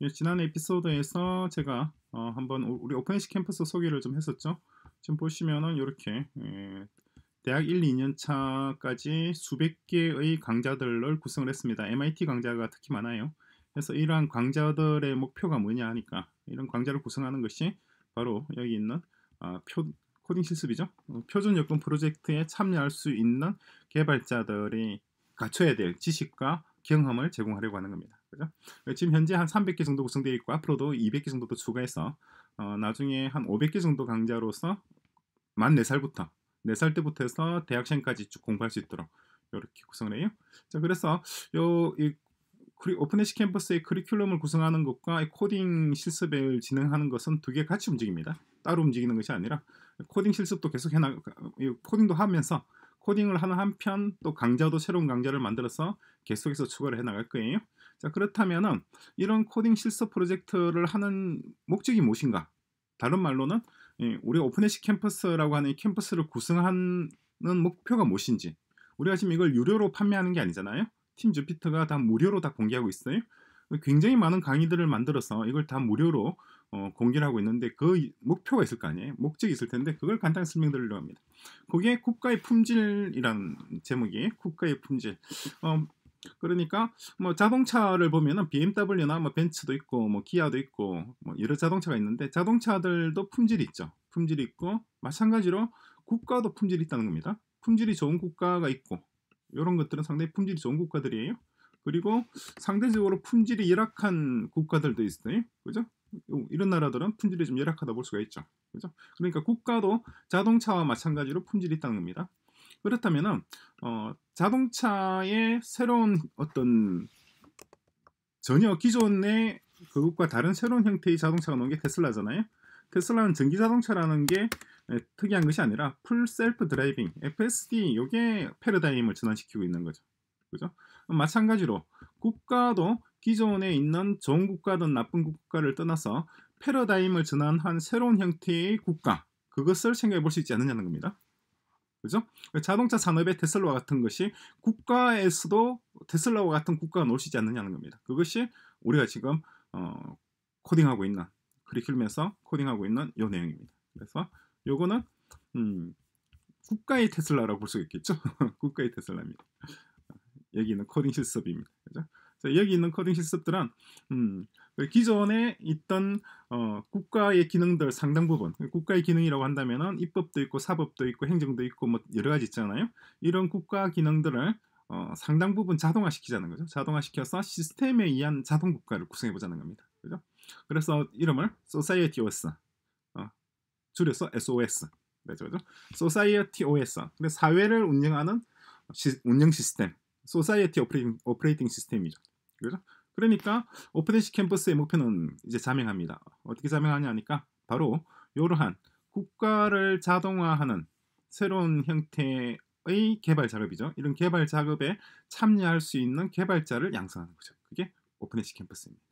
예, 지난 에피소드에서 제가 어, 한번 우리 오펜시 캠퍼스 소개를 좀 했었죠. 지금 보시면은 이렇게 에, 예, 대학 1, 2년 차까지 수백 개의 강좌들을 구성을 했습니다. MIT 강좌가 특히 많아요. 그래서 이러한 강좌들의 목표가 뭐냐 하니까 이런 강좌를 구성하는 것이 바로 여기 있는 어, 표, 코딩 실습이죠. 어, 표준 여건 프로젝트에 참여할 수 있는 개발자들이 갖춰야 될 지식과 경험을 제공하려고 하는 겁니다. 그죠? 지금 현재 한 300개 정도 구성되어 있고 앞으로도 200개 정도 더 추가해서 어, 나중에 한 500개 정도 강좌로서 만 4살부터 4살 때부터 해서 대학생까지 쭉 공부할 수 있도록 이렇게 구성을 해요. 자, 그래서 요 이, 그 오픈에시 캠퍼스의 커리큘럼을 구성하는 것과 코딩 실습을 진행하는 것은 두 개 같이 움직입니다. 따로 움직이는 것이 아니라 코딩 실습도 계속 해나 코딩도 하면서 코딩을 하는 한편 또 강좌도 새로운 강좌를 만들어서 계속해서 추가를 해나갈 거예요. 자, 그렇다면은 이런 코딩 실습 프로젝트를 하는 목적이 무엇인가? 다른 말로는 우리 가 오픈에시 캠퍼스라고 하는 캠퍼스를 구성하는 목표가 무엇인지 우리가 지금 이걸 유료로 판매하는 게 아니잖아요. 팀 주피터가 다 무료로 다 공개하고 있어요. 굉장히 많은 강의들을 만들어서 이걸 다 무료로 어, 공개를 하고 있는데 그 목표가 있을 거 아니에요? 목적이 있을 텐데 그걸 간단히 설명드리려고 합니다. 그게 국가의 품질이라는 제목이에요. 국가의 품질. 어, 그러니까 뭐 자동차를 보면은 BMW나 뭐 벤츠도 있고 뭐 기아도 있고 뭐 여러 자동차가 있는데 자동차들도 품질이 있죠. 품질이 있고 마찬가지로 국가도 품질이 있다는 겁니다. 품질이 좋은 국가가 있고 이런 것들은 상당히 품질이 좋은 국가들이에요. 그리고 상대적으로 품질이 열악한 국가들도 있어요. 그죠? 이런 나라들은 품질이 좀 열악하다 볼 수가 있죠. 그죠? 그러니까 국가도 자동차와 마찬가지로 품질이 있다는 겁니다. 그렇다면 어, 자동차의 새로운 어떤 전혀 기존의 그것과 다른 새로운 형태의 자동차가 나온 게 테슬라잖아요. 테슬라는 전기 자동차라는 게 특이한 것이 아니라 풀 셀프 드라이빙 FSD 이게 패러다임을 전환시키고 있는 거죠. 그죠? 마찬가지로 국가도 기존에 있는 좋은 국가든 나쁜 국가를 떠나서 패러다임을 전환한 새로운 형태의 국가 그것을 생각해 볼 수 있지 않느냐는 겁니다. 그죠? 자동차 산업의 테슬라와 같은 것이 국가에서도 테슬라와 같은 국가가 놓치지 않느냐는 겁니다. 그것이 우리가 지금 어, 코딩하고 있는 커리큘럼에서 코딩하고 있는 요 내용입니다. 그래서 요거는 음, 국가의 테슬라라고 볼 수 있겠죠. 국가의 테슬라입니다. 여기 있는 코딩 실습입니다. 그죠? 여기 있는 코딩 실습들은 음, 기존에 있던 어, 국가의 기능들 상당 부분 국가의 기능이라고 한다면 입법도 있고 사법도 있고 행정도 있고 뭐 여러 가지 있잖아요. 이런 국가 기능들을 어, 상당 부분 자동화시키자는 거죠. 자동화시켜서 시스템에 의한 자동 국가를 구성해 보자는 겁니다. 그죠? 그래서 이름을 Society OS 어, 줄여서 SOS 되죠, 그죠? Society OS 사회를 운영하는 시, 운영 시스템 Society 오퍼레이팅, 오퍼레이팅 시스템이죠. 그죠? 그러니까 오픈에시 캠퍼스의 목표는 이제 자명합니다. 어떻게 자명하냐 하니까 바로 이러한 국가를 자동화하는 새로운 형태의 개발 작업이죠. 이런 개발 작업에 참여할 수 있는 개발자를 양성하는 거죠. 그게 오픈에시 캠퍼스입니다.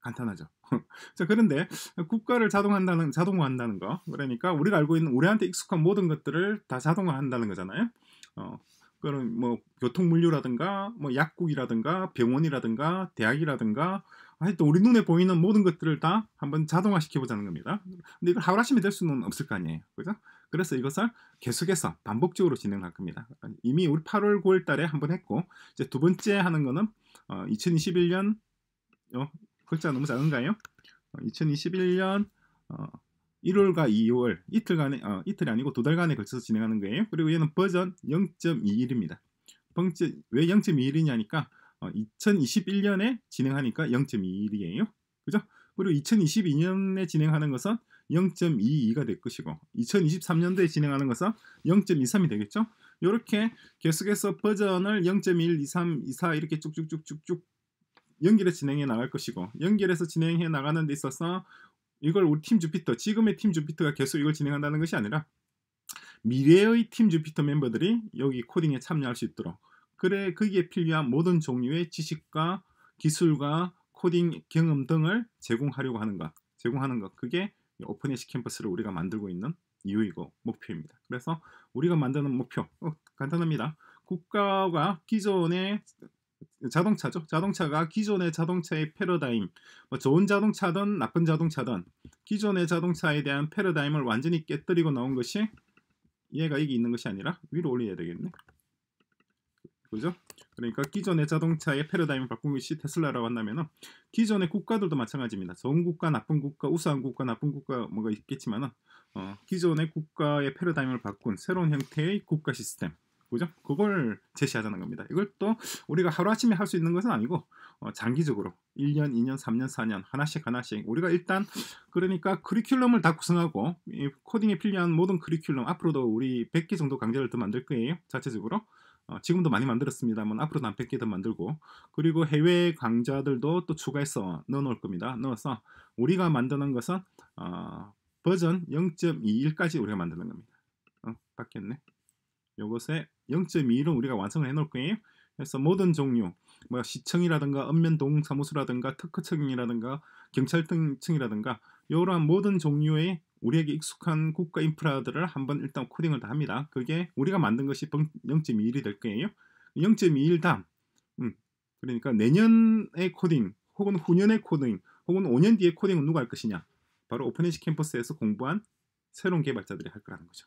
간단하죠. 자, 그런데 국가를 자동한다는 화 자동화한다는 거 그러니까 우리가 알고 있는 우리한테 익숙한 모든 것들을 다 자동화한다는 거잖아요. 어, 그거는 뭐 교통물류라든가 뭐 약국이라든가 병원이라든가 대학이라든가 하여튼 우리 눈에 보이는 모든 것들을 다 한번 자동화 시켜보자는 겁니다. 근데 이걸 하루아침에 될 수는 없을 거 아니에요. 그죠? 그래서 이것을 계속해서 반복적으로 진행할 겁니다. 이미 우리 8월 9월 달에 한번 했고 이제 두 번째 하는 거는 어, 2021년 어, 글자 너무 작은가요? 어, 2021년 어, 1월과 2월 이틀간에 어, 이틀이 아니고 두 달간에 걸쳐서 진행하는 거예요. 그리고 얘는 버전 0.21입니다. 왜 0.21이냐니까 어, 2021년에 진행하니까 0.21이에요. 그죠? 그리고 2022년에 진행하는 것은 0.22가 될 것이고 2023년도에 진행하는 것은 0.23이 되겠죠. 이렇게 계속해서 버전을 0.1, 23, 24 이렇게 쭉쭉쭉쭉쭉 연결해 진행해 나갈 것이고 연결해서 진행해 나가는 데 있어서 이걸 우리 팀 주피터 지금의 팀 주피터가 계속 이걸 진행한다는 것이 아니라 미래의 팀 주피터 멤버들이 여기 코딩에 참여할 수 있도록 그래 거기에 필요한 모든 종류의 지식과 기술과 코딩 경험 등을 제공하려고 하는 것 제공하는 것 그게 오픈에시 캠퍼스를 우리가 만들고 있는 이유이고 목표입니다. 그래서 우리가 만드는 목표 어, 간단합니다. 국가가 기존의 자동차죠. 자동차가 기존의 자동차의 패러다임, 뭐 좋은 자동차든 나쁜 자동차든 기존의 자동차에 대한 패러다임을 완전히 깨뜨리고 나온 것이 얘가 여기 있는 것이 아니라 위로 올려야 되겠네. 그죠? 그러니까 기존의 자동차의 패러다임을 바꾼 것이 테슬라라고 한다면 기존의 국가들도 마찬가지입니다. 좋은 국가, 나쁜 국가, 우수한 국가, 나쁜 국가 뭐가 있겠지만 어, 기존의 국가의 패러다임을 바꾼 새로운 형태의 국가 시스템 그죠? 그걸 제시하자는 겁니다. 이걸 또 우리가 하루아침에 할 수 있는 것은 아니고 어, 장기적으로 1년, 2년, 3년, 4년 하나씩 하나씩 우리가 일단 그러니까 커리큘럼을 다 구성하고 코딩에 필요한 모든 커리큘럼 앞으로도 우리 100개 정도 강좌를 더 만들 거예요. 자체적으로 어, 지금도 많이 만들었습니다만 앞으로도 한 100개 더 만들고 그리고 해외 강좌들도 또 추가해서 넣어놓을 겁니다. 넣어서 우리가 만드는 것은 어, 버전 0.21까지 우리가 만드는 겁니다. 어, 바뀌었네. 요것에 0.2는 우리가 완성을 해놓을 거예요. 그래서 모든 종류, 뭐 시청이라든가 읍면동 사무소라든가 특허청이라든가 경찰청이라든가 이러한 모든 종류의 우리에게 익숙한 국가 인프라들을 한번 일단 코딩을 다 합니다. 그게 우리가 만든 것이 0.21이 될 거예요. 0.21 다음, 음, 그러니까 내년의 코딩, 혹은 후년의 코딩, 혹은 5년 뒤의 코딩은 누가 할 것이냐? 바로 오픈엔시 캠퍼스에서 공부한 새로운 개발자들이 할 거라는 거죠.